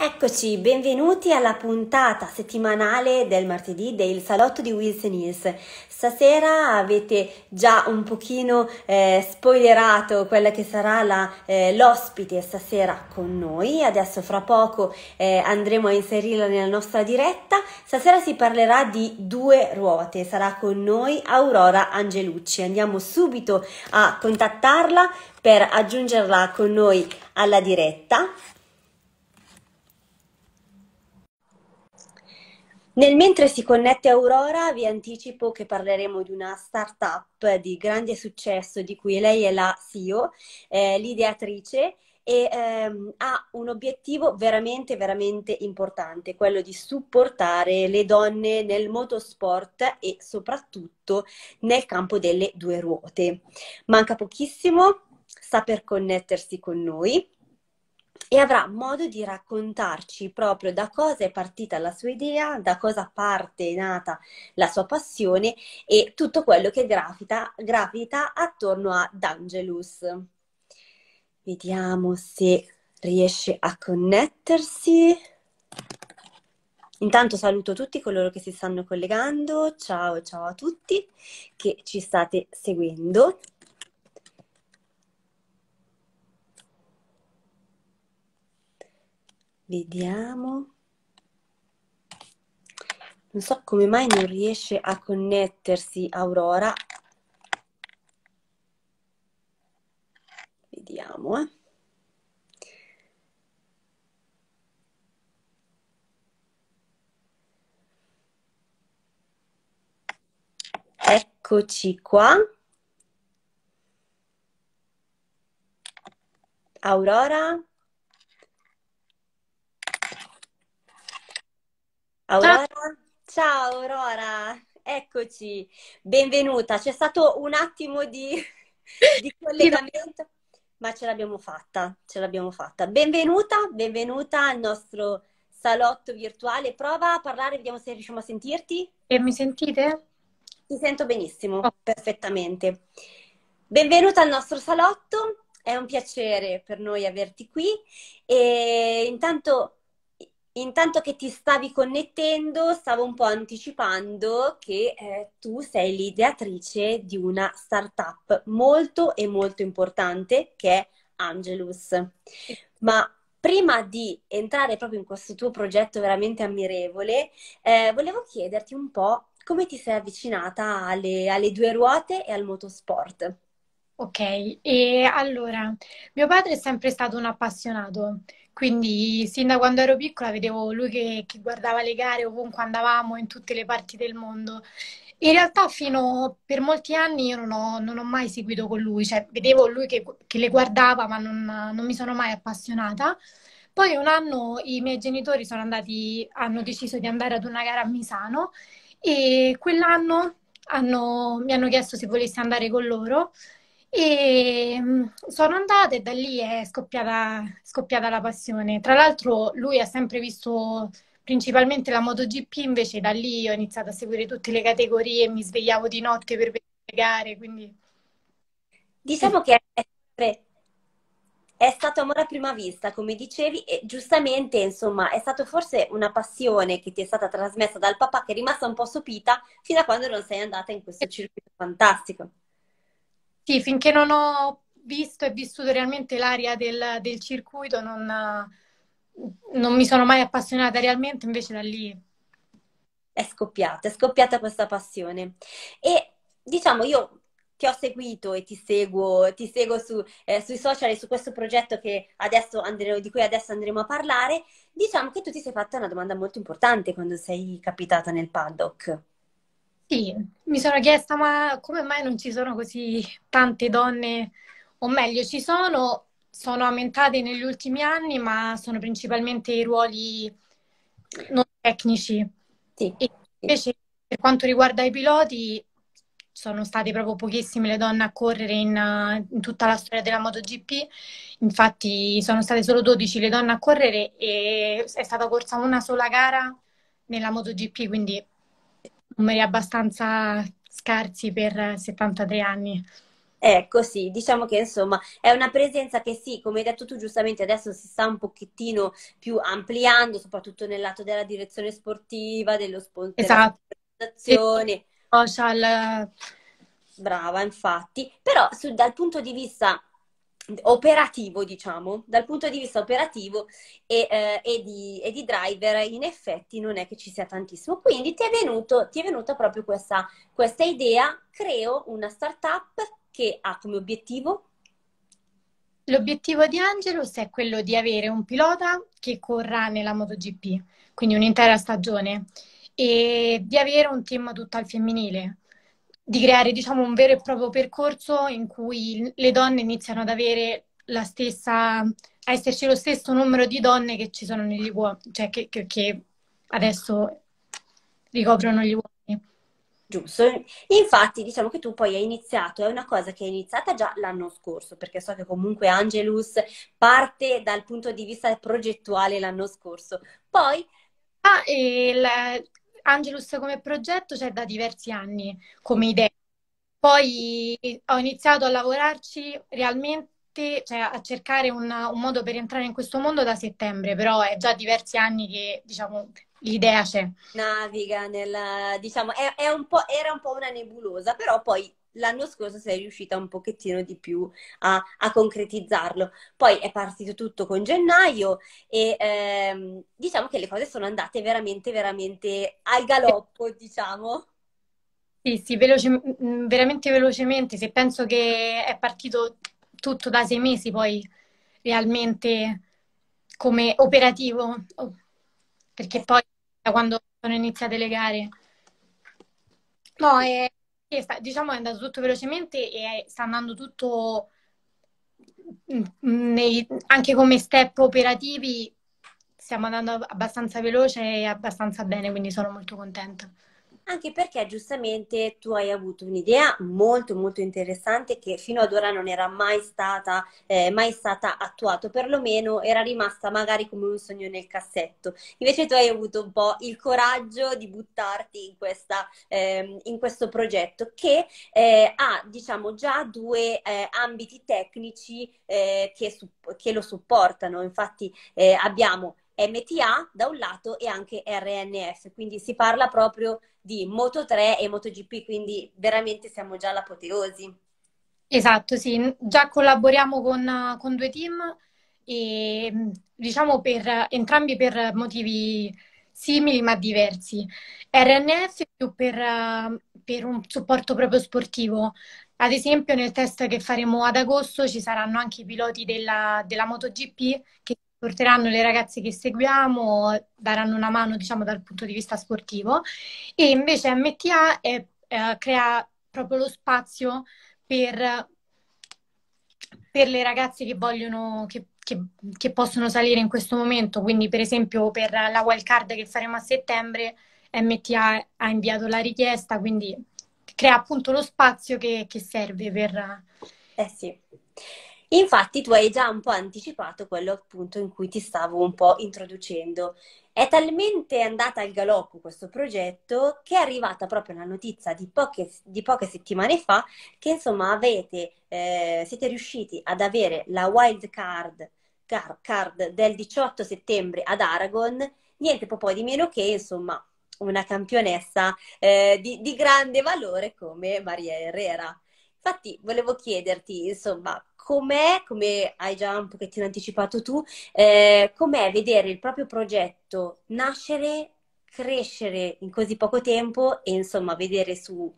Eccoci, benvenuti alla puntata settimanale del martedì del salotto di Wilson Hills. Stasera avete già un pochino eh, spoilerato quella che sarà la, eh, l'ospite stasera con noi, adesso fra poco eh, andremo a inserirla nella nostra diretta. Stasera si parlerà di due ruote, sarà con noi Aurora Angelucci. Andiamo subito a contattarla per aggiungerla con noi alla diretta Nel mentre si connette Aurora, vi anticipo che parleremo di una startup di grande successo di cui lei è la CEO, eh, l'ideatrice e ehm, ha un obiettivo veramente veramente importante, quello di supportare le donne nel motorsport e soprattutto nel campo delle due ruote. Manca pochissimo, sta per connettersi con noi e avrà modo di raccontarci proprio da cosa è partita la sua idea, da cosa parte è nata la sua passione e tutto quello che grafita, gravita attorno ad Angelus. Vediamo se riesce a connettersi. Intanto saluto tutti coloro che si stanno collegando, ciao ciao a tutti che ci state seguendo. Vediamo. Non so come mai non riesce a connettersi Aurora. Vediamo, eh. Eccoci qua. Aurora? Aurora? Ciao. Ciao Aurora, eccoci, benvenuta. C'è stato un attimo di, di collegamento, ma ce l'abbiamo fatta, ce l'abbiamo fatta. Benvenuta, benvenuta al nostro salotto virtuale. Prova a parlare, vediamo se riusciamo a sentirti. E mi sentite? Ti sento benissimo, oh. perfettamente. Benvenuta al nostro salotto, è un piacere per noi averti qui e intanto Intanto che ti stavi connettendo, stavo un po' anticipando che eh, tu sei l'ideatrice di una startup molto e molto importante che è Angelus. Ma prima di entrare proprio in questo tuo progetto veramente ammirevole, eh, volevo chiederti un po' come ti sei avvicinata alle, alle due ruote e al motorsport. Ok, e allora, mio padre è sempre stato un appassionato, quindi sin da quando ero piccola vedevo lui che, che guardava le gare ovunque andavamo, in tutte le parti del mondo. In realtà fino per molti anni io non ho, non ho mai seguito con lui, cioè vedevo lui che, che le guardava ma non, non, mi sono mai appassionata. Poi un anno i miei genitori andati, hanno deciso di andare ad una gara a Misano e quell'anno hanno, mi hanno chiesto se volessi andare con loro e mm, sono andata e da lì è scoppiata, scoppiata la passione. Tra l'altro lui ha sempre visto principalmente la MotoGP, invece da lì ho iniziato a seguire tutte le categorie, e mi svegliavo di notte per vedere le gare, quindi... Diciamo che è, è stato amore a prima vista, come dicevi, e giustamente, insomma, è stata forse una passione che ti è stata trasmessa dal papà, che è rimasta un po' sopita fino a quando non sei andata in questo eh. circuito fantastico. Sì, finché non ho visto e vissuto realmente l'area del, del circuito, non, non, mi sono mai appassionata realmente, invece da lì. È scoppiata, è scoppiata questa passione. E diciamo, io ti ho seguito e ti seguo, ti seguo su, eh, sui social e su questo progetto andremo, di cui adesso andremo a parlare. Diciamo che tu ti sei fatta una domanda molto importante quando sei capitata nel paddock. Sì, mi sono chiesta ma come mai non ci sono così tante donne, o meglio ci sono, sono aumentate negli ultimi anni, ma sono principalmente i ruoli non tecnici. Sì. E invece per quanto riguarda i piloti sono state proprio pochissime le donne a correre in, in, tutta la storia della MotoGP, infatti sono state solo 12 le donne a correre e è stata corsa una sola gara nella MotoGP, quindi numeri abbastanza scarsi per 73 anni. Ecco, sì, diciamo che insomma è una presenza che sì, come hai detto tu giustamente, adesso si sta un pochettino più ampliando, soprattutto nel lato della direzione sportiva, dello sponsor, esatto. della social. Brava, infatti. Però su, dal punto di vista operativo, diciamo, dal punto di vista operativo e, eh, e, di, e, di, driver, in effetti non è che ci sia tantissimo. Quindi ti è, venuto, ti è venuta proprio questa, questa idea, creo una startup che ha come obiettivo L'obiettivo di Angelus è quello di avere un pilota che corra nella MotoGP, quindi un'intera stagione, e di avere un team tutto al femminile di creare diciamo, un vero e proprio percorso in cui le donne iniziano ad avere la stessa, a esserci lo stesso numero di donne che ci sono negli uomini, cioè che, che, che adesso ricoprono gli uomini. Giusto, infatti diciamo che tu poi hai iniziato, è una cosa che è iniziata già l'anno scorso, perché so che comunque Angelus parte dal punto di vista progettuale l'anno scorso, poi Ah, il, Angelus come progetto c'è da diversi anni come idea. Poi ho iniziato a lavorarci realmente, cioè a cercare un, un modo per entrare in questo mondo da settembre, però è già diversi anni che diciamo l'idea c'è. Naviga nella, diciamo, è, è un era un po' una nebulosa, però poi l'anno scorso sei riuscita un pochettino di più a, a concretizzarlo. Poi è partito tutto con gennaio e ehm, diciamo che le cose sono andate veramente, veramente al galoppo, diciamo. Sì, sì, veloce, mm, veramente velocemente. Se penso che è partito tutto da sei mesi, poi realmente come operativo, oh, perché poi da quando sono iniziate le gare. No, è, sta, diciamo, è andato tutto velocemente e sta andando tutto mm, mm, nei, anche come step operativi stiamo andando abbastanza veloce e abbastanza bene, quindi sono molto contenta anche perché giustamente tu hai avuto un'idea molto molto interessante che fino ad ora non era mai stata, eh, mai stata attuata, perlomeno era rimasta magari come un sogno nel cassetto. Invece tu hai avuto un po' il coraggio di buttarti in, questa, eh, in questo progetto che eh, ha diciamo già due eh, ambiti tecnici eh, che, su- che, lo supportano. Infatti eh, abbiamo MTA da un lato e anche RNF, quindi si parla proprio di Moto 3 e MotoGP, quindi veramente siamo già all'apoteosi. Esatto, sì, già collaboriamo con, con due team e diciamo per entrambi per motivi simili ma diversi. RNF più per, per un supporto proprio sportivo. Ad esempio nel test che faremo ad agosto ci saranno anche i piloti della, della MotoGP che porteranno le ragazze che seguiamo, daranno una mano diciamo dal punto di vista sportivo e invece MTA è, eh, crea proprio lo spazio per, per le ragazze che vogliono, che, che, che, possono salire in questo momento, quindi per esempio per la wild card che faremo a settembre MTA ha inviato la richiesta, quindi crea appunto lo spazio che, che serve per... Eh sì. Infatti tu hai già un po' anticipato quello appunto in cui ti stavo un po' introducendo. È talmente andata al galoppo questo progetto che è arrivata proprio la notizia di poche, di poche settimane fa che insomma avete, eh, siete riusciti ad avere la wild card, car, card del 18 settembre ad Aragon, niente po' poi di meno che insomma una campionessa eh, di, di grande valore come Maria Herrera. Infatti volevo chiederti, insomma, com'è, come hai già un pochettino anticipato tu, eh, com'è vedere il proprio progetto nascere, crescere in così poco tempo e insomma vedere su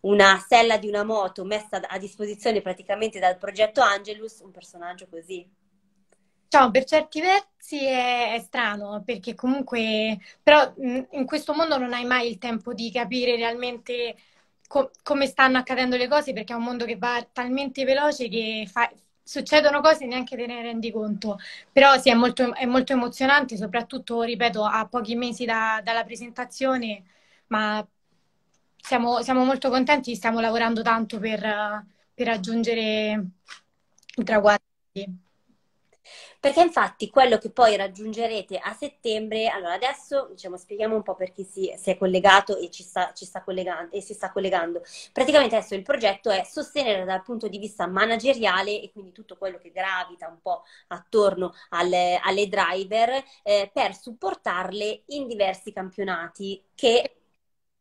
una sella di una moto messa a disposizione praticamente dal progetto Angelus un personaggio così. Ciao, per certi versi è, è, strano perché comunque, però mm, in questo mondo non hai mai il tempo di capire realmente co- come stanno accadendo le cose, perché è un mondo che va talmente veloce che fa- succedono cose e neanche te ne rendi conto. Però sì, è molto, è molto emozionante, soprattutto, ripeto, a pochi mesi da, dalla presentazione, ma siamo, siamo, molto contenti, stiamo lavorando tanto per, per raggiungere i traguardi perché infatti quello che poi raggiungerete a settembre, allora adesso diciamo, spieghiamo un po' per chi si, si è collegato e, ci sta, ci sta collegando, e si sta collegando. Praticamente adesso il progetto è sostenere dal punto di vista manageriale e quindi tutto quello che gravita un po' attorno alle, alle driver eh, per supportarle in diversi campionati che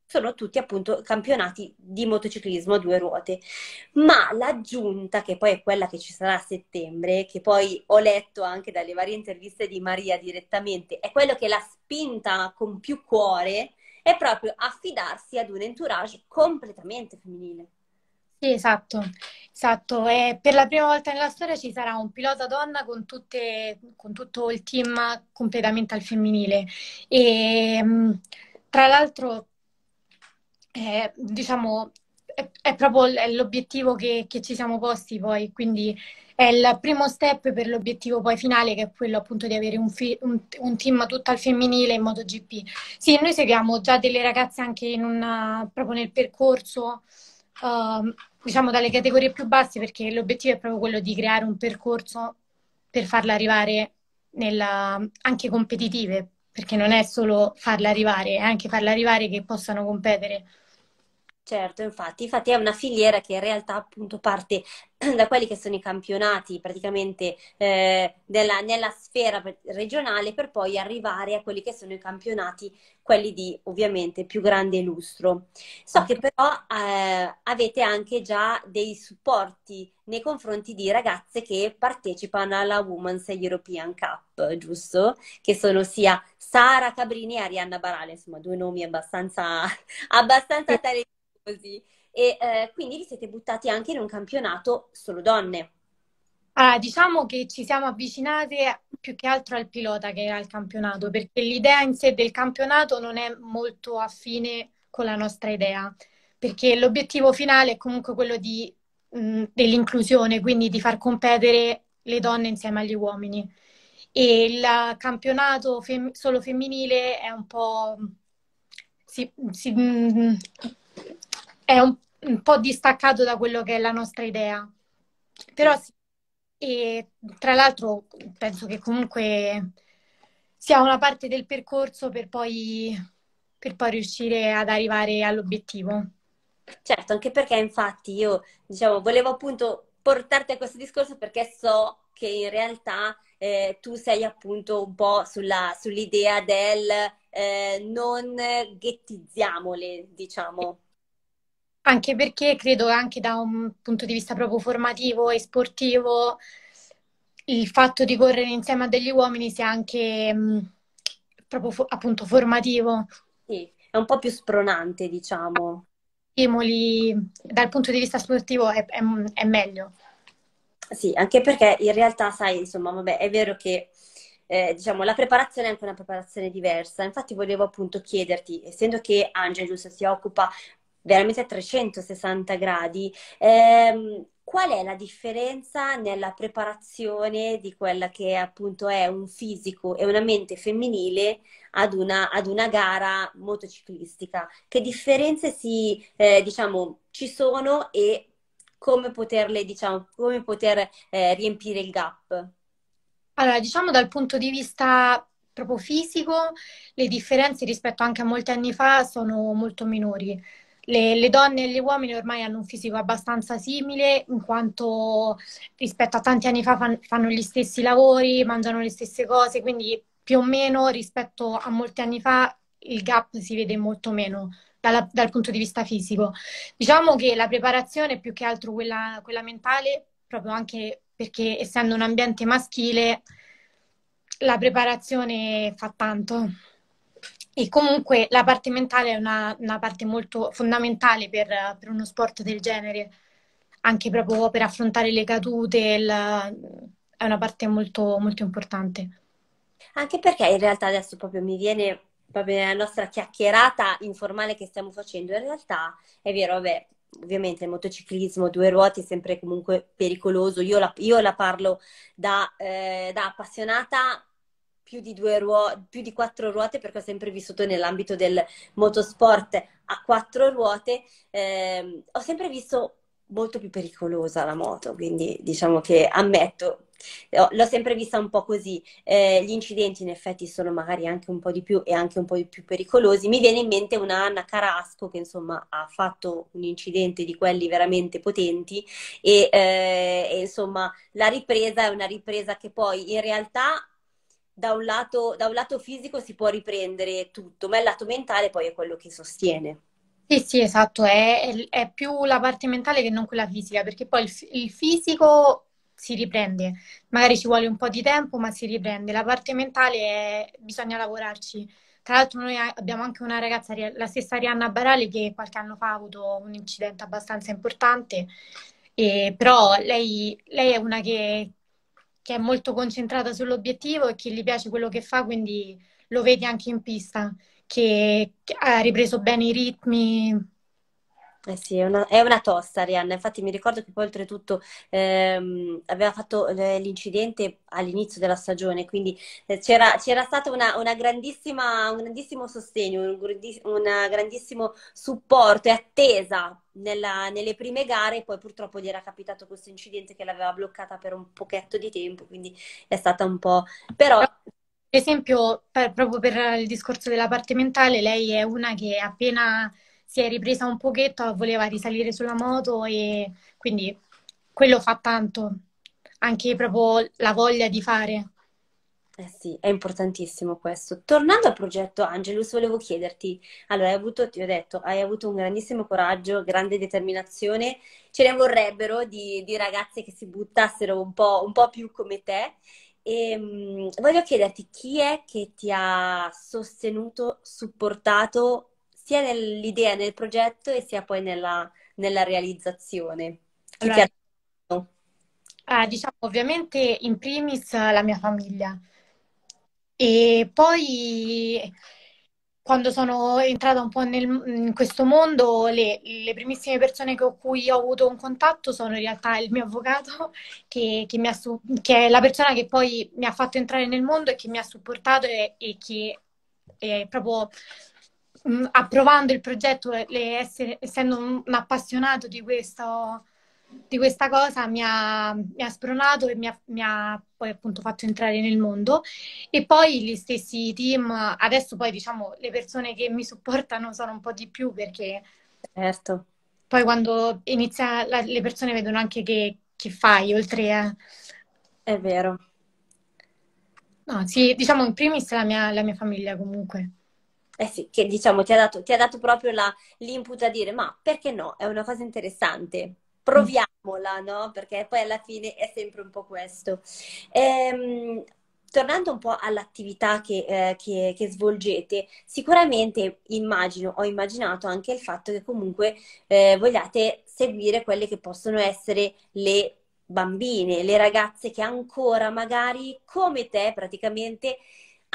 sono tutti appunto campionati di motociclismo a due ruote. Ma l'aggiunta, che poi è quella che ci sarà a settembre, che poi ho letto anche dalle varie interviste di Maria direttamente, è quello che l'ha spinta con più cuore è proprio affidarsi ad un entourage completamente femminile. Sì, esatto, esatto. E per la prima volta nella storia ci sarà un pilota donna con, tutte, con tutto il team completamente al femminile. E mm, tra l'altro è, eh, diciamo, è, è proprio l'obiettivo che, che, ci siamo posti poi, quindi è il primo step per l'obiettivo poi finale che è quello appunto di avere un, fi- un, un team tutto al femminile in MotoGP. Sì, noi seguiamo già delle ragazze anche una, proprio nel percorso, uh, diciamo dalle categorie più basse perché l'obiettivo è proprio quello di creare un percorso per farla arrivare nella, anche competitive, perché non è solo farla arrivare, è anche farla arrivare che possano competere. Certo, infatti, infatti è una filiera che in realtà appunto parte da quelli che sono i campionati praticamente eh, della, nella sfera regionale per poi arrivare a quelli che sono i campionati, quelli di ovviamente più grande lustro. So che però eh, avete anche già dei supporti nei confronti di ragazze che partecipano alla Women's European Cup, giusto? Che sono sia Sara Cabrini e Arianna Barale, insomma due nomi abbastanza, abbastanza talenti così. E eh, quindi vi siete buttati anche in un campionato solo donne. Allora, diciamo che ci siamo avvicinate più che altro al pilota che era il campionato, perché l'idea in sé del campionato non è molto affine con la nostra idea, perché l'obiettivo finale è comunque quello di, mh, mm, dell'inclusione, quindi di far competere le donne insieme agli uomini. E il campionato fem- solo femminile è un po' mm, si, si, mm, è un, un, po' distaccato da quello che è la nostra idea. Però sì, e tra l'altro penso che comunque sia una parte del percorso per poi, per poi riuscire ad arrivare all'obiettivo. Certo, anche perché infatti io diciamo, volevo appunto portarti a questo discorso perché so che in realtà eh, tu sei appunto un po' sulla, sull'idea del eh, non ghettizziamole, diciamo anche perché credo anche da un punto di vista proprio formativo e sportivo il fatto di correre insieme a degli uomini sia anche mh, mm, proprio fo- appunto formativo. Sì, è un po' più spronante, diciamo. Stimoli dal punto di vista sportivo è, è, è meglio. Sì, anche perché in realtà, sai, insomma, vabbè, è vero che eh, diciamo, la preparazione è anche una preparazione diversa. Infatti volevo appunto chiederti, essendo che Angelus si occupa veramente a 360 gradi. Eh, qual è la differenza nella preparazione di quella che appunto è un fisico e una mente femminile ad una, ad una gara motociclistica? Che differenze si, eh, diciamo, ci sono e come poterle, diciamo, come poter eh, riempire il gap? Allora, diciamo dal punto di vista proprio fisico, le differenze rispetto anche a molti anni fa sono molto minori le, le, donne e gli uomini ormai hanno un fisico abbastanza simile, in quanto rispetto a tanti anni fa fan, fanno gli stessi lavori, mangiano le stesse cose, quindi più o meno rispetto a molti anni fa il gap si vede molto meno dalla, dal punto di vista fisico. Diciamo che la preparazione è più che altro quella, quella mentale, proprio anche perché essendo un ambiente maschile, la preparazione fa tanto. E comunque la parte mentale è una, una parte molto fondamentale per, per, uno sport del genere, anche proprio per affrontare le cadute, il, è una parte molto, molto importante. Anche perché in realtà adesso proprio mi viene proprio nella nostra chiacchierata informale che stiamo facendo, in realtà è vero, vabbè, ovviamente il motociclismo, due ruote è sempre comunque pericoloso, io la, io la parlo da, eh, da appassionata più di, due ruote, più di quattro ruote perché ho sempre vissuto nell'ambito del motorsport a quattro ruote, ehm, ho sempre visto molto più pericolosa la moto, quindi diciamo che ammetto, eh, l'ho sempre vista un po' così, eh, gli incidenti in effetti sono magari anche un po' di più e anche un po' di più pericolosi, mi viene in mente una Anna Carasco che insomma ha fatto un incidente di quelli veramente potenti e, eh, e insomma la ripresa è una ripresa che poi in realtà da un, lato, da un lato fisico si può riprendere tutto, ma il lato mentale poi è quello che sostiene. Sì, sì, esatto, è, è, più la parte mentale che non quella fisica, perché poi il, il, fisico si riprende, magari ci vuole un po' di tempo, ma si riprende, la parte mentale è, bisogna lavorarci. Tra l'altro noi abbiamo anche una ragazza, la stessa Arianna Barali, che qualche anno fa ha avuto un incidente abbastanza importante, e, però lei, lei è una che, che è molto concentrata sull'obiettivo e che gli piace quello che fa, quindi lo vedi anche in pista, che, che ha ripreso bene i ritmi, eh sì, è una, è una, tosta Arianna, infatti mi ricordo che poi oltretutto ehm, aveva fatto eh, l'incidente all'inizio della stagione, quindi eh, c'era, stato una, una un grandissimo sostegno, un, un grandissimo supporto e attesa nella, nelle prime gare, poi purtroppo gli era capitato questo incidente che l'aveva bloccata per un pochetto di tempo, quindi è stata un po'... Però per esempio, per, proprio per il discorso della parte mentale, lei è una che appena si è ripresa un pochetto, voleva risalire sulla moto e quindi quello fa tanto, anche proprio la voglia di fare. Eh sì, è importantissimo questo. Tornando al progetto Angelus, volevo chiederti, allora hai avuto, ti ho detto, hai avuto un grandissimo coraggio, grande determinazione, ce ne vorrebbero di, di ragazze che si buttassero un po', un po più come te. E, ehm, mh, voglio chiederti chi è che ti ha sostenuto, supportato sia nell'idea, del progetto e sia poi nella, nella realizzazione? Chi allora, eh, diciamo ovviamente in primis eh, la mia famiglia e poi quando sono entrata un po' nel, in questo mondo, le, le, primissime persone con cui ho avuto un contatto sono in realtà il mio avvocato, che, che, mi ha, che è la persona che poi mi ha fatto entrare nel mondo e che mi ha supportato e, e che è proprio Mm, approvando il progetto, essere, essendo un, un appassionato di, questo, di, questa cosa, mi ha, mi ha spronato e mi ha, mi ha, poi appunto fatto entrare nel mondo. E poi gli stessi team, adesso poi diciamo le persone che mi supportano sono un po' di più perché... Certo. Poi quando inizia, la, le persone vedono anche che, che fai, oltre a... È vero. No, sì, diciamo in primis la mia, la mia famiglia comunque eh sì, che diciamo ti ha dato, ti ha dato proprio la, l'input a dire ma perché no? È una cosa interessante. Proviamola, no? Perché poi alla fine è sempre un po' questo. Ehm, tornando un po' all'attività che, eh, che, che, svolgete, sicuramente immagino, ho immaginato anche il fatto che comunque eh, vogliate seguire quelle che possono essere le bambine, le ragazze che ancora magari come te praticamente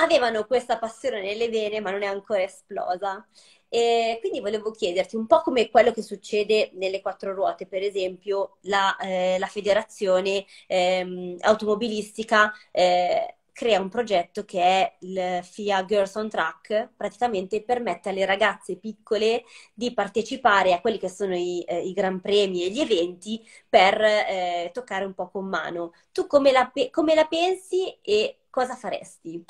avevano questa passione nelle vene ma non è ancora esplosa. E quindi volevo chiederti un po' come quello che succede nelle quattro ruote, per esempio la, eh, la federazione eh, automobilistica eh, crea un progetto che è il FIA Girls on Track, praticamente permette alle ragazze piccole di partecipare a quelli che sono i, eh, i gran premi e gli eventi per eh, toccare un po' con mano. Tu come la, come la pensi e cosa faresti?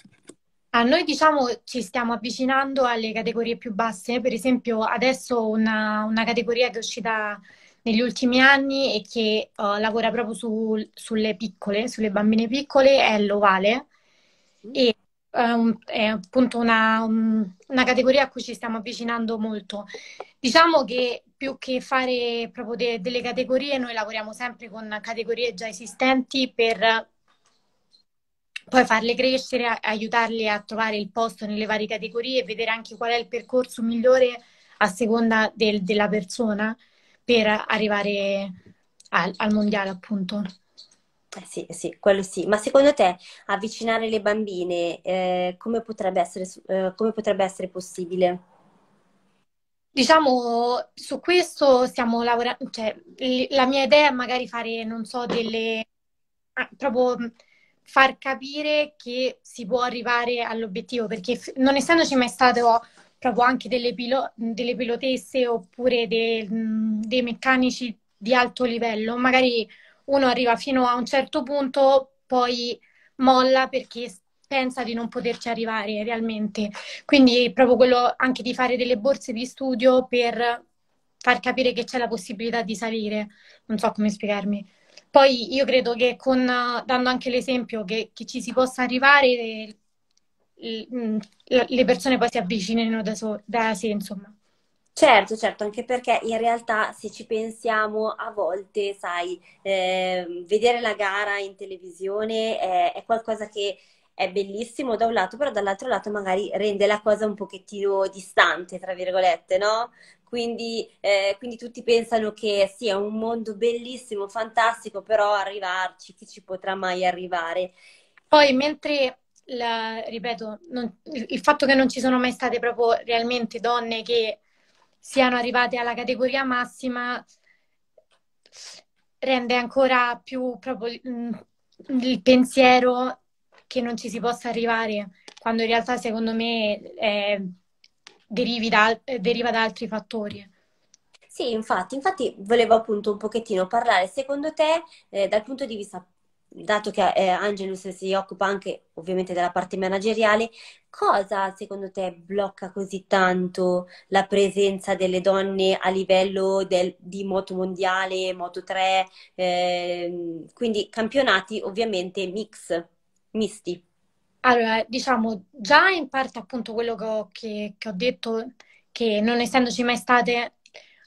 Ah, noi diciamo ci stiamo avvicinando alle categorie più basse, per esempio adesso una, una categoria che è uscita negli ultimi anni e che uh, lavora proprio su, sulle piccole, sulle bambine piccole, è l'ovale mm. e um, è appunto una, um, una categoria a cui ci stiamo avvicinando molto. Diciamo che più che fare proprio de delle categorie, noi lavoriamo sempre con categorie già esistenti per poi farle crescere, aiutarle a trovare il posto nelle varie categorie e vedere anche qual è il percorso migliore a seconda del, della persona per arrivare al, al mondiale, appunto. Eh sì, sì, quello sì. Ma secondo te avvicinare le bambine eh, come, potrebbe essere, eh, come potrebbe essere possibile? Diciamo, su questo stiamo lavorando, cioè, la mia idea è magari fare, non so, delle... Ah, proprio far capire che si può arrivare all'obiettivo, perché non essendoci mai stato proprio anche delle, pilo- delle pilotesse oppure de- dei meccanici di alto livello, magari uno arriva fino a un certo punto, poi molla perché pensa di non poterci arrivare realmente. Quindi proprio quello anche di fare delle borse di studio per far capire che c'è la possibilità di salire. Non so come spiegarmi. Poi io credo che con, dando anche l'esempio che, che ci si possa arrivare, mm, le persone poi si avvicinino da, so, da sé, insomma. Certo, certo, anche perché in realtà se ci pensiamo a volte, sai, eh, vedere la gara in televisione è, è, qualcosa che è bellissimo da un lato, però dall'altro lato magari rende la cosa un pochettino distante, tra virgolette, no? quindi, eh, quindi tutti pensano che sia sì, un mondo bellissimo, fantastico, però arrivarci, chi ci potrà mai arrivare? Poi, mentre la, ripeto, non, il fatto che non ci sono mai state proprio realmente donne che siano arrivate alla categoria massima rende ancora più proprio il, mm, il pensiero che non ci si possa arrivare, quando in realtà secondo me è da, eh, deriva da altri fattori. Sì, infatti, infatti volevo appunto un pochettino parlare, secondo te, eh, dal punto di vista, dato che eh, Angelus si occupa anche ovviamente della parte manageriale, cosa secondo te blocca così tanto la presenza delle donne a livello del, di moto mondiale, moto 3, eh, quindi campionati ovviamente mix, misti? Allora, diciamo, già in parte appunto quello che ho, che, che ho detto, che non essendoci mai state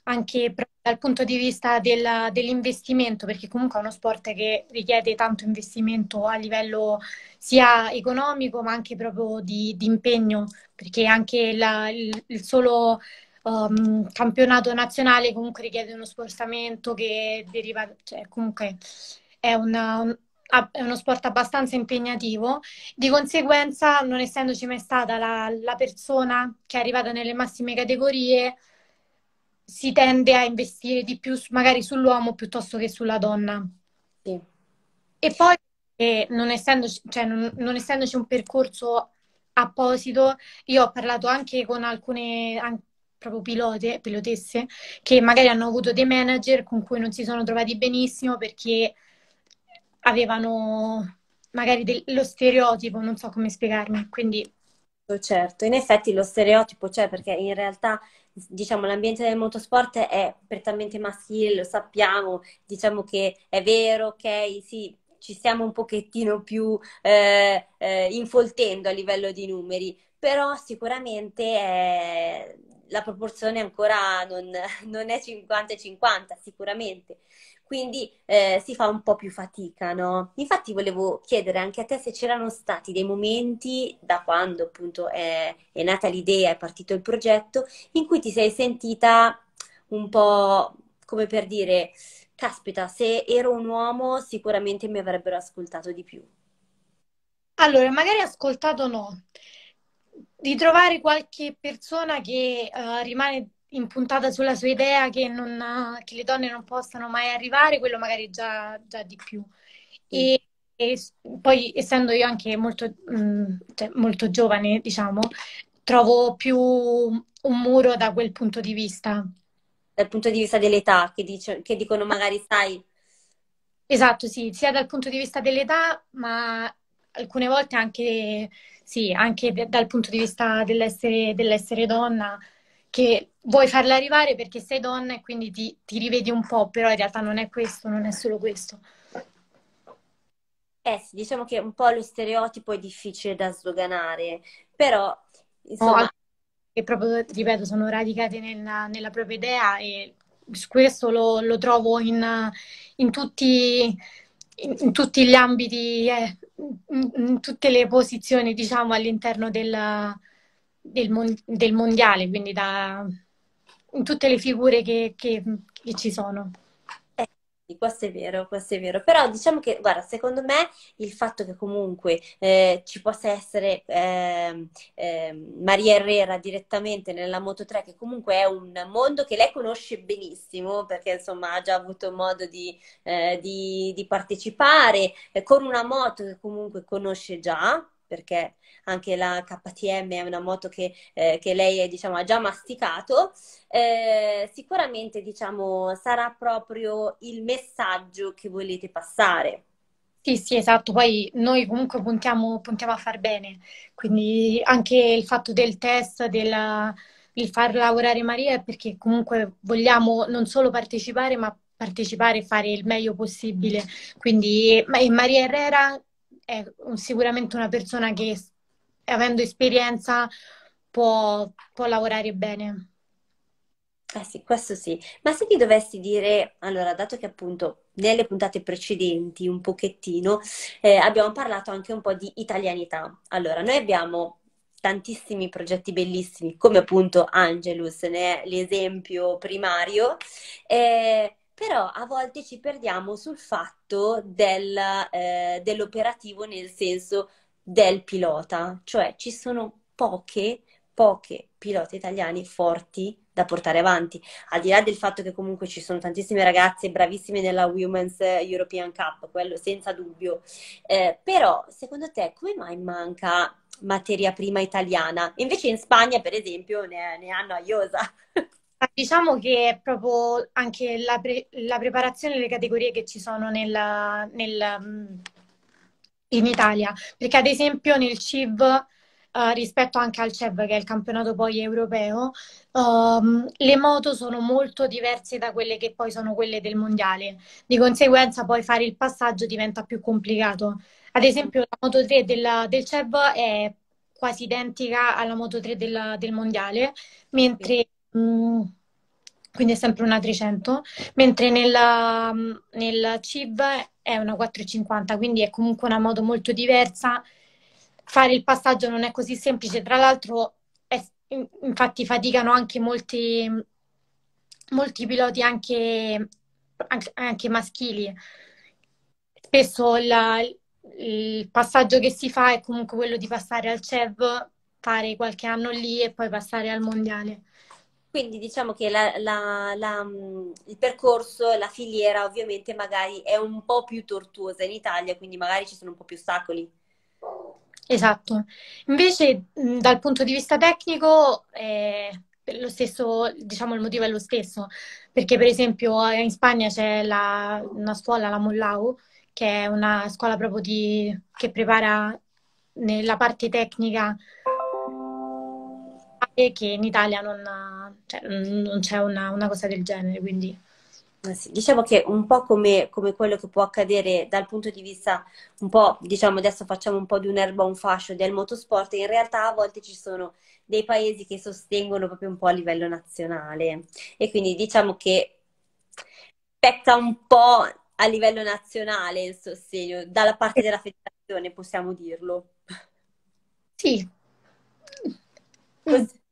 anche dal punto di vista del, dell'investimento, perché comunque è uno sport che richiede tanto investimento a livello sia economico ma anche proprio di, di impegno, perché anche la, il, il, solo um, campionato nazionale comunque richiede uno spostamento che deriva, cioè comunque è una, è uno sport abbastanza impegnativo, di conseguenza non essendoci mai stata la, la persona che è arrivata nelle massime categorie, si tende a investire di più magari sull'uomo piuttosto che sulla donna. Sì. E poi, eh, non, essendoci, cioè, non, non, essendoci, un percorso apposito, io ho parlato anche con alcune anche, proprio pilote, pilotesse, che magari hanno avuto dei manager con cui non si sono trovati benissimo perché avevano magari de- lo stereotipo, non so come spiegarmi, quindi... Certo, in effetti lo stereotipo c'è perché in realtà diciamo, l'ambiente del motorsport è prettamente maschile, lo sappiamo, diciamo che è vero, ok, sì, ci stiamo un pochettino più eh, eh, infoltendo a livello di numeri, però sicuramente è... Eh, la proporzione ancora non, non è 50-50, sicuramente quindi eh, si fa un po' più fatica, no? Infatti volevo chiedere anche a te se c'erano stati dei momenti da quando appunto è, è nata l'idea, è partito il progetto, in cui ti sei sentita un po' come per dire, caspita, se ero un uomo sicuramente mi avrebbero ascoltato di più. Allora, magari ascoltato no, di trovare qualche persona che uh, rimane impuntata sulla sua idea che, non, che le donne non possano mai arrivare, quello magari già, già di più. E, e, poi, essendo io anche molto, mh, mm, cioè, molto giovane, diciamo, trovo più un muro da quel punto di vista. Dal punto di vista dell'età, che, dice, che dicono magari, sai... Esatto, sì, sia dal punto di vista dell'età, ma alcune volte anche, sì, anche dal punto di vista dell'essere, dell'essere donna, che vuoi farla arrivare perché sei donna e quindi ti, ti rivedi un po', però in realtà non è questo, non è solo questo. Eh sì, diciamo che un po' lo stereotipo è difficile da sdoganare, però insomma... Oh, e proprio, ripeto, sono radicate nella, nella propria idea e questo lo, lo trovo in, in, tutti, in, in, tutti, gli ambiti, eh, in, tutte le posizioni, diciamo, all'interno della del, mon- del mondiale, quindi da, in tutte le figure che, che, che ci sono. Eh, questo è vero, questo è vero. Però diciamo che, guarda, secondo me il fatto che comunque eh, ci possa essere eh, eh, Maria Herrera direttamente nella Moto 3, che comunque è un mondo che lei conosce benissimo, perché insomma ha già avuto modo di, eh, di, di partecipare, eh, con una moto che comunque conosce già, perché anche la KTM è una moto che, eh, che lei diciamo, ha già masticato, eh, sicuramente diciamo, sarà proprio il messaggio che volete passare. Sì, sì, esatto. Poi noi comunque puntiamo, puntiamo a far bene, quindi anche il fatto del test, della, il far lavorare Maria è perché comunque vogliamo non solo partecipare, ma partecipare e fare il meglio possibile. Quindi Maria Herrera è sicuramente una persona che, avendo esperienza, può, può lavorare bene. Ah sì, questo sì. Ma se ti dovessi dire, allora, dato che appunto nelle puntate precedenti un pochettino eh, abbiamo parlato anche un po' di italianità. Allora, noi abbiamo tantissimi progetti bellissimi, come appunto Angelus ne è l'esempio primario. Eh, però a volte ci perdiamo sul fatto del, eh, dell'operativo nel senso del pilota, cioè ci sono poche, poche pilote italiane forti da portare avanti, al di là del fatto che comunque ci sono tantissime ragazze bravissime nella Women's European Cup, quello senza dubbio, eh, però secondo te come mai manca materia prima italiana? Invece in Spagna per esempio ne, ne hanno a iosa. Diciamo che è proprio anche la, pre- la preparazione e le categorie che ci sono nella, nel, mm, in Italia, perché ad esempio nel CIV, uh, eh, rispetto anche al CEV, che è il campionato poi europeo, um, le moto sono molto diverse da quelle che poi sono quelle del mondiale, di conseguenza poi fare il passaggio diventa più complicato. Ad esempio la moto 3 della, del CEV è quasi identica alla moto 3 della, del mondiale, mentre Mm, quindi è sempre una 300, mentre nella, nella CIB è una 450, quindi è comunque una moto molto diversa. Fare il passaggio non è così semplice, tra l'altro è, infatti faticano anche molti, molti piloti anche, anche, anche maschili. Spesso la, il passaggio che si fa è comunque quello di passare al CEV, fare qualche anno lì e poi passare al mondiale. Quindi diciamo che la, la, la, il percorso, la filiera ovviamente magari è un po' più tortuosa in Italia, quindi magari ci sono un po' più ostacoli. Esatto. Invece dal punto di vista tecnico eh, lo stesso, diciamo il motivo è lo stesso, perché per esempio eh, in Spagna c'è la, una scuola, la Mollau, che è una scuola proprio di, che prepara nella parte tecnica e che in Italia non, cioè, non c'è una, una, cosa del genere. Quindi. diciamo che un po' come, come, quello che può accadere dal punto di vista un po', diciamo adesso facciamo un po' di un'erba un fascio del motorsport, in realtà a volte ci sono dei paesi che sostengono proprio un po' a livello nazionale e quindi diciamo che spetta un po' a livello nazionale il sostegno, dalla parte della federazione possiamo dirlo. Sì. Così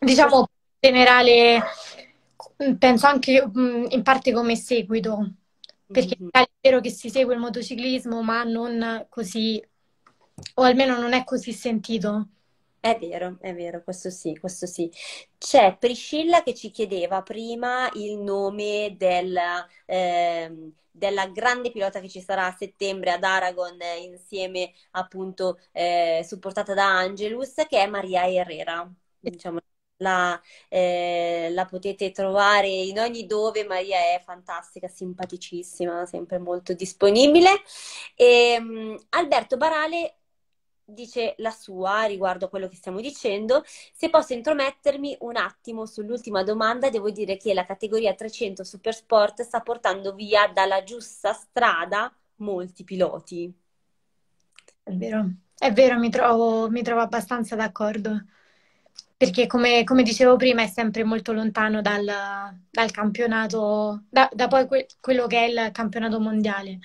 diciamo generale penso anche in parte come seguito perché mm-hmm. è vero che si segue il motociclismo ma non così o almeno non è così sentito è vero, è vero, questo sì, questo sì. C'è Priscilla che ci chiedeva prima il nome del, eh, della grande pilota che ci sarà a settembre ad Aragon eh, insieme appunto eh, supportata da Angelus che è Maria Herrera. Diciamo la, eh, la, potete trovare in ogni dove, Maria è fantastica, simpaticissima, sempre molto disponibile. E, um, Alberto Barale dice la sua riguardo a quello che stiamo dicendo. Se posso intromettermi un attimo sull'ultima domanda, devo dire che la categoria 300 Supersport sta portando via dalla giusta strada molti piloti. È vero, è vero, mi trovo, mi trovo abbastanza d'accordo perché come, come, dicevo prima è sempre molto lontano dal, dal campionato, da, da poi que- quello che è il campionato mondiale.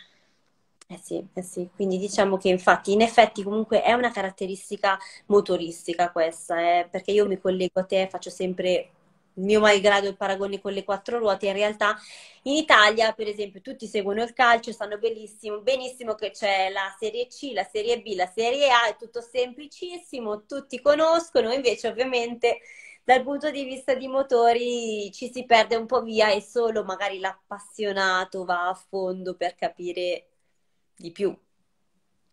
Eh sì, eh sì, quindi diciamo che infatti in effetti comunque è una caratteristica motoristica questa, eh, perché io mi collego a te, e faccio sempre mio malgrado i paragoni con le quattro ruote, in realtà in Italia, per esempio, tutti seguono il calcio, sanno benissimo, benissimo che c'è la Serie C, la Serie B, la Serie A, è tutto semplicissimo, tutti conoscono, invece ovviamente dal punto di vista di motori ci si perde un po' via e solo magari l'appassionato va a fondo per capire di più.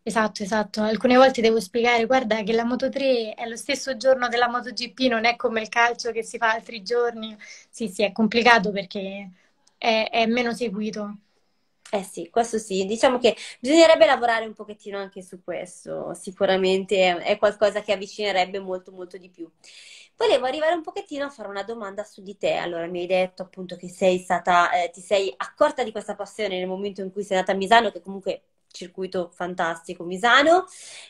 Esatto, esatto. Alcune volte devo spiegare, guarda che la Moto 3 è lo stesso giorno della MotoGP, non è come il calcio che si fa altri giorni. Sì, sì, è complicato perché è, è meno seguito. Eh sì, questo sì, diciamo che bisognerebbe lavorare un pochettino anche su questo, sicuramente è qualcosa che avvicinerebbe molto molto di più. Volevo arrivare un pochettino a fare una domanda su di te, allora mi hai detto appunto che sei stata, eh, ti sei accorta di questa passione nel momento in cui sei andata a Misano, che comunque circuito fantastico misano,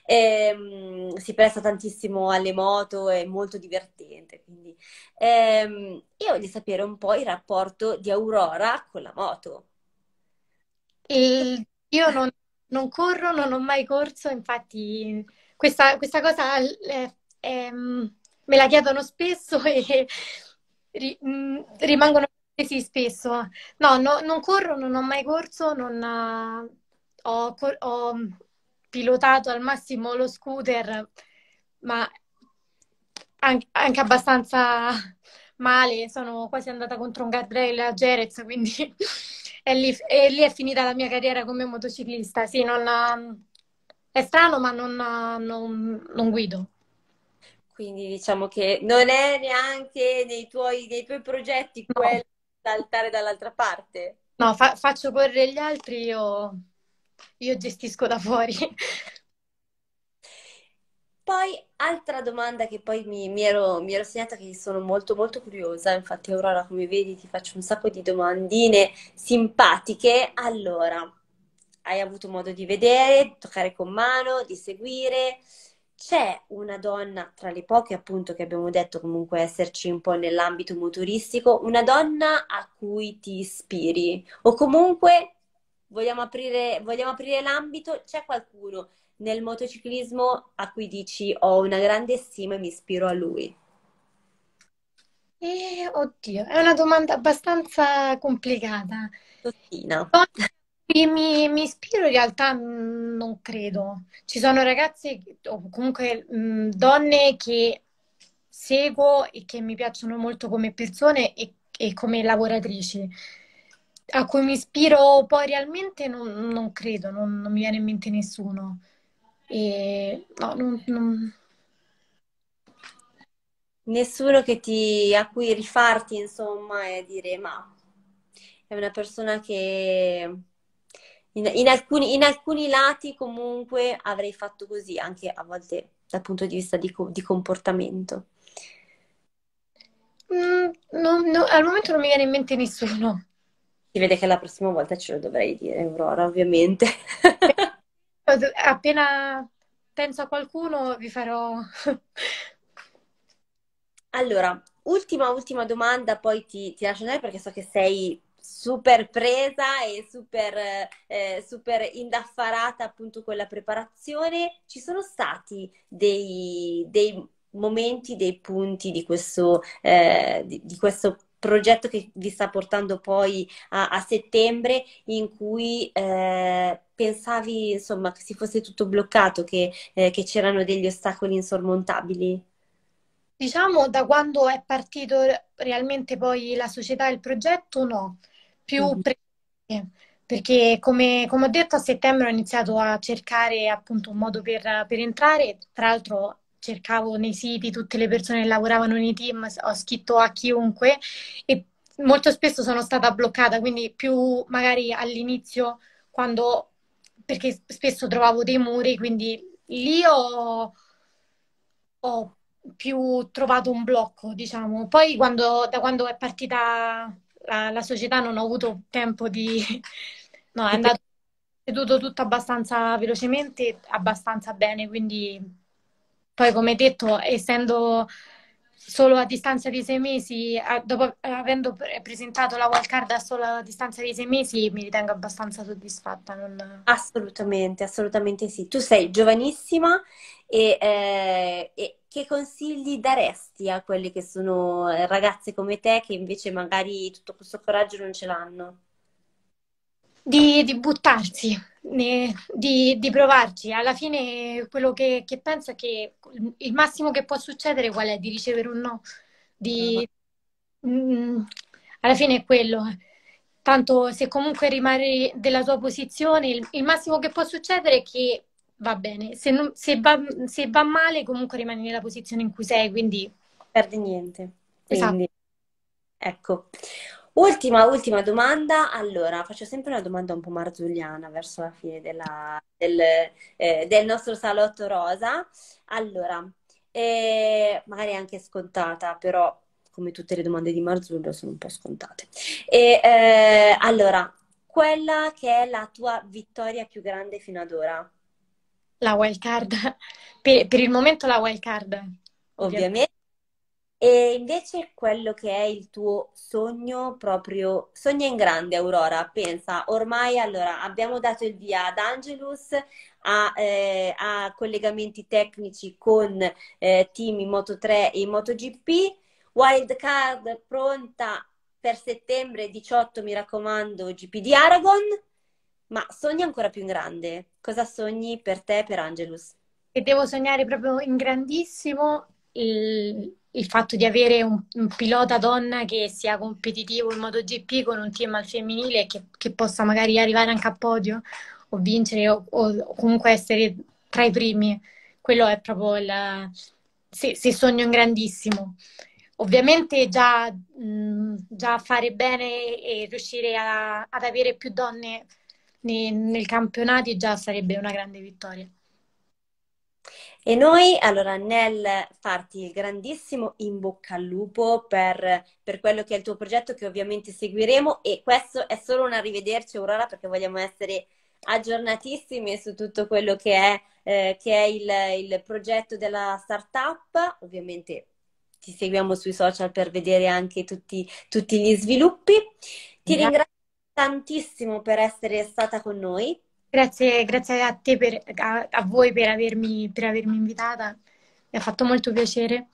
ehm, si presta tantissimo alle moto, è molto divertente. Quindi. Ehm, io voglio sapere un po' il rapporto di Aurora con la moto. E io non, non corro, non ho mai corso, infatti questa, questa cosa eh, eh, me la chiedono spesso e ri, mh, mm, rimangono sì, spesso. No, no, non corro, non ho mai corso, non, ho, ho mm, pilotato al massimo lo scooter, ma anche, anche abbastanza male, sono quasi andata contro un guardrail a Jerez, quindi è lì, è lì, è finita la mia carriera come motociclista. Sì, non, mm, è strano, ma non, mm, non, non guido. Quindi diciamo che non è neanche nei tuoi, nei tuoi progetti quello di saltare dall'altra parte. No, fa, faccio correre gli altri, io io gestisco da fuori. Poi, altra domanda che poi mi, mi, ero, mi, ero, segnata che sono molto molto curiosa, infatti Aurora come vedi ti faccio un sacco di domandine simpatiche. Allora, hai avuto modo di vedere, di toccare con mano, di seguire. C'è una donna, tra le poche appunto che abbiamo detto comunque esserci un po' nell'ambito motoristico, una donna a cui ti ispiri o comunque vogliamo aprire, vogliamo aprire l'ambito, c'è qualcuno nel motociclismo a cui dici ho una grande stima e mi ispiro a lui? Eh, oddio, è una domanda abbastanza complicata. Sottina. Mi, mi, ispiro in realtà mm, non credo. Ci sono ragazze o comunque mh, mm, donne che seguo e che mi piacciono molto come persone e, e come lavoratrici a cui mi ispiro poi realmente non, non credo, non, non, mi viene in mente nessuno. E, no, non, nessuno ti, a cui rifarti, insomma, e dire ma è una persona che in, in, alcuni, in, alcuni, lati comunque avrei fatto così, anche a volte dal punto di vista di, di comportamento. Mm, no, no, al momento non mi viene in mente nessuno vede che la prossima volta ce lo dovrei dire, Aurora, ovviamente. Appena penso a qualcuno vi farò... allora, ultima, ultima domanda, poi ti, ti lascio andare perché so che sei super presa e super, eh, super, indaffarata appunto con la preparazione, ci sono stati dei, dei momenti, dei punti di questo, eh, di, di questo progetto che vi sta portando poi a, a settembre in cui eh, pensavi insomma che si fosse tutto bloccato, che, eh, che c'erano degli ostacoli insormontabili? Diciamo da quando è partito realmente poi la società e il progetto no, più mm-hmm. pre- perché come, come, ho detto a settembre ho iniziato a cercare appunto un modo per, per entrare, tra l'altro cercavo nei siti tutte le persone che lavoravano nei team, ho scritto a chiunque e molto spesso sono stata bloccata, quindi più magari all'inizio quando perché spesso trovavo dei muri, quindi lì ho, ho più trovato un blocco, diciamo. Poi quando, da quando è partita la, la società non ho avuto tempo di... No, è andato tutto abbastanza velocemente, abbastanza bene, quindi poi, come detto, essendo solo a distanza di sei mesi, dopo avendo presentato la wildcard a solo a distanza di sei mesi, mi ritengo abbastanza soddisfatta. Non... Assolutamente, assolutamente sì. Tu sei giovanissima e, eh, e, che consigli daresti a quelle che sono ragazze come te che invece magari tutto questo coraggio non ce l'hanno? di, di buttarsi, di, di, provarci. Alla fine quello che, che penso è che il massimo che può succedere qual è? Di ricevere un no. Di, mh, eh, mm, alla fine è quello. Tanto se comunque rimani della tua posizione, il, il massimo che può succedere è che va bene. Se, non, se, va, se, va, male, comunque rimani nella posizione in cui sei, quindi... Perdi niente. Quindi... Esatto. Ecco. Ultima, ultima domanda. Allora, faccio sempre una domanda un po' marzulliana verso la fine della, del, eh, del, nostro salotto rosa. Allora, eh, magari anche scontata, però come tutte le domande di Marzullo sono un po' scontate. E, eh, allora, quella che è la tua vittoria più grande fino ad ora? La wild card. Per, per il momento la wild card. Ovviamente. E invece quello che è il tuo sogno proprio, sogna in grande Aurora, pensa, ormai allora abbiamo dato il via ad Angelus, a, eh, a collegamenti tecnici con eh, team in Moto3 e in MotoGP, wildcard pronta per settembre 18, mi raccomando, GP di Aragon, ma sogni ancora più in grande, cosa sogni per te e per Angelus? Che devo sognare proprio in grandissimo il, il fatto di avere un, un, pilota donna che sia competitivo in MotoGP con un team al femminile che, che possa magari arrivare anche a podio o vincere o, o comunque essere tra i primi, quello è proprio il, se, se sogno in grandissimo. Ovviamente già, mh, già, fare bene e riuscire a, ad avere più donne nei, nel campionato già sarebbe una grande vittoria. E noi, allora, nel farti il grandissimo in bocca al lupo per, per, quello che è il tuo progetto, che ovviamente seguiremo, e questo è solo un arrivederci, Aurora, perché vogliamo essere aggiornatissimi su tutto quello che è, eh, che è il, il progetto della startup. Ovviamente ti seguiamo sui social per vedere anche tutti, tutti gli sviluppi. Ti Grazie. ringrazio tantissimo per essere stata con noi. Grazie, grazie a te, per, a, a, voi per avermi, per avermi invitata, mi ha fatto molto piacere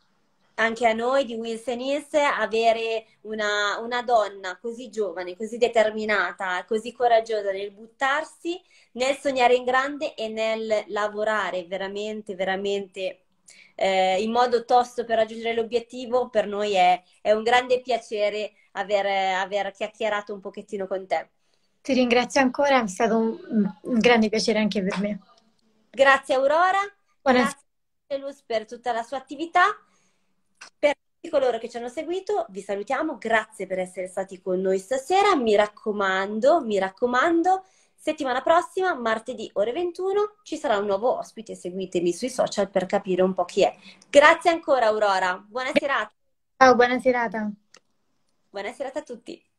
anche a noi di Wilson Hills avere una, una, donna così giovane, così determinata, così coraggiosa nel buttarsi, nel sognare in grande e nel lavorare veramente, veramente eh, in modo tosto per raggiungere l'obiettivo, per noi è, è un grande piacere aver, aver chiacchierato un pochettino con te. Ti ringrazio ancora, è stato un, un grande piacere anche per me. Grazie Aurora, Buonasera. grazie Luz per tutta la sua attività. Per tutti coloro che ci hanno seguito, vi salutiamo, grazie per essere stati con noi stasera. Mi raccomando, mi raccomando, settimana prossima, martedì ore 21, ci sarà un nuovo ospite. Seguitemi sui social per capire un po' chi è. Grazie ancora Aurora, buona serata. Ciao, buona serata. Buona serata a tutti.